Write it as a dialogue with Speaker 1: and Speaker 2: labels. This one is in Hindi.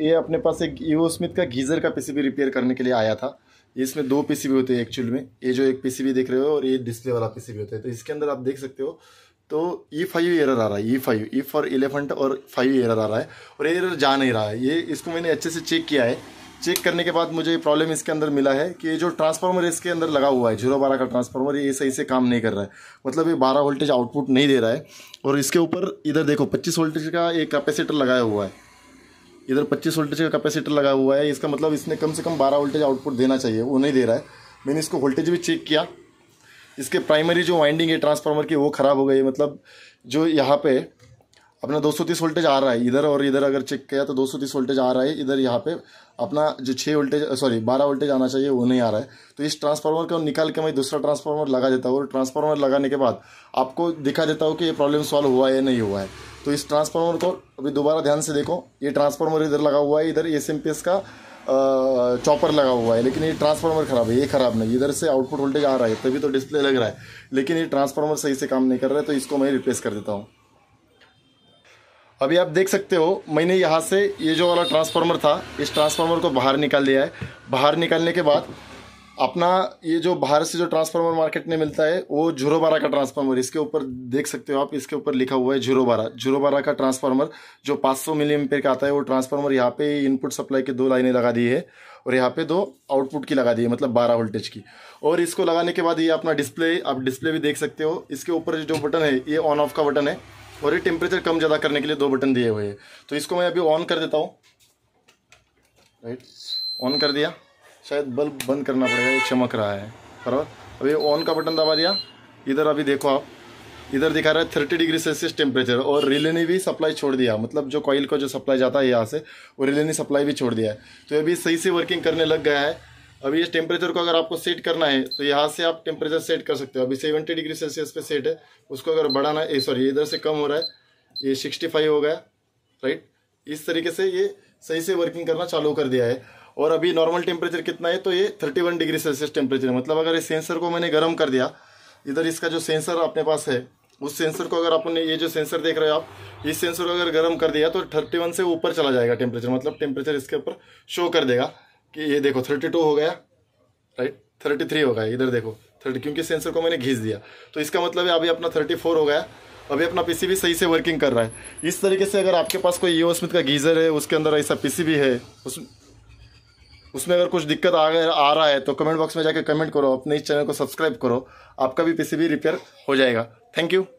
Speaker 1: ये अपने पास एक ईओ स्मिथ का गीज़र का पीसीबी रिपेयर करने के लिए आया था इसमें दो पीसीबी होते हैं एक्चुअल में ये जो एक पीसीबी देख रहे हो और ये डिस्प्ले वाला पीसीबी होता है तो इसके अंदर आप देख सकते हो तो ई फाइव एरर आ रहा है E five E for elephant और फाइव एरर आ रहा है और एरर जा नहीं रहा है ये इसको मैंने अच्छे से चेक किया है चेक करने के बाद मुझे प्रॉब्लम इसके अंदर मिला है कि ये जो ट्रांसफार्मर इसके अंदर लगा हुआ है जीरो बारह का ट्रांसफार्मर ये सही से काम नहीं कर रहा है मतलब ये बारह वोल्टेज आउटपुट नहीं दे रहा है और इसके ऊपर इधर देखो पच्चीस वोल्टेज का एक कैपेसिटर लगाया हुआ है इधर 25 वोल्टेज का कैपेसिटर लगा हुआ है इसका मतलब इसने कम से कम 12 वोल्टेज आउटपुट देना चाहिए वो नहीं दे रहा है मैंने इसको वोल्टेज भी चेक किया इसके प्राइमरी जो वाइंडिंग है ट्रांसफार्मर की वो ख़राब हो गई है मतलब जो यहाँ पे अपना 230 वोल्टेज आ रहा है इधर और इधर अगर चेक किया तो 230 वोल्टेज आ रहा है इधर यहाँ पे अपना जो छः वोल्टेज सॉरी बारह वोल्टेज आना चाहिए वो नहीं आ रहा है तो इस ट्रांसफार्मर को निकाल के मैं दूसरा ट्रांसफार्मर लगा देता हूँ और ट्रांसफार्मर लगाने के बाद आपको दिखा देता हूँ कि ये प्रॉब्लम सॉल्व हुआ है या नहीं हुआ है तो इस ट्रांसफार्मर को अभी दोबारा ध्यान से देखो ये ट्रांसफार्मर इधर लगा हुआ है इधर एस का चॉपर लगा हुआ है लेकिन ये ट्रांसफार्मर खराब है ये खराब नहीं इधर से आउटपुट वोल्टेज आ रहा है तभी तो डिस्प्ले लग रहा है लेकिन ये ट्रांसफार्मर सही से काम नहीं कर रहा है तो इसको मैं रिप्लेस कर देता हूँ अभी आप देख सकते हो मैंने यहाँ से ये जो वाला ट्रांसफार्मर था इस ट्रांसफार्मर को बाहर निकाल दिया है बाहर निकालने के बाद अपना ये जो बाहर से जो ट्रांसफार्मर मार्केट में मिलता है वो झुरो बारा का ट्रांसफार्मर इसके ऊपर देख सकते हो आप इसके ऊपर लिखा हुआ है झुरो बारा झुरो बारा का ट्रांसफार्मर जो 500 सौ मिली एम्पेयर का आता है वो ट्रांसफार्मर यहाँ पे इनपुट सप्लाई के दो लाइनें लगा दी है और यहाँ पे दो आउटपुट की लगा दी है मतलब बारह वोल्टेज की और इसको लगाने के बाद ये अपना डिस्प्ले आप डिस्प्ले भी देख सकते हो इसके ऊपर जो बटन है ये ऑन ऑफ का बटन है और ये टेम्परेचर कम ज़्यादा करने के लिए दो बटन दिए हुए हैं तो इसको मैं अभी ऑन कर देता हूँ राइट ऑन कर दिया शायद बल्ब बंद करना पड़ेगा ये चमक रहा है बराबर अभी ऑन का बटन दबा दिया इधर अभी देखो आप इधर दिखा रहा है थर्टी डिग्री सेल्सियस टेम्परेचर और रिले ने भी सप्लाई छोड़ दिया मतलब जो कॉयल का जो सप्लाई जाता है यहाँ से वो रिले ने सप्लाई भी छोड़ दिया है तो अभी सही से वर्किंग करने लग गया है अभी इस टेम्परेचर को अगर आपको सेट करना है तो यहाँ से आप टेम्परेचर सेट कर सकते हो अभी सेवेंटी डिग्री सेल्सियस पे सेट है उसको अगर बढ़ाना है सॉरी इधर से कम हो रहा है ये सिक्सटी फाइव हो गया राइट इस तरीके से ये सही से वर्किंग करना चालू कर दिया है और अभी नॉर्मल टेम्परेचर कितना है तो ये 31 डिग्री सेल्सियस टेम्परेचर है मतलब अगर इस सेंसर को मैंने गर्म कर दिया इधर इसका जो सेंसर अपने पास है उस सेंसर को अगर आपने ये जो सेंसर देख रहे हो आप इस सेंसर को अगर गर्म कर दिया तो थर्टी से ऊपर चला जाएगा टेम्परेचर मतलब टेम्परेचर इसके ऊपर शो कर देगा कि ये देखो थर्टी हो गया राइट थर्टी हो गया इधर देखो थर्टी क्योंकि सेंसर को मैंने घीच दिया तो इसका मतलब है अभी अपना थर्टी फोर हो गया अभी अपना पीसीबी सही से वर्किंग कर रहा है इस तरीके से अगर आपके पास कोई ईओ स्मिथ का गीज़र है उसके अंदर ऐसा पीसीबी है उस उसमें अगर कुछ दिक्कत आ गया आ रहा है तो कमेंट बॉक्स में जाकर कमेंट करो अपने इस चैनल को सब्सक्राइब करो आपका भी पीसीबी रिपेयर हो जाएगा थैंक यू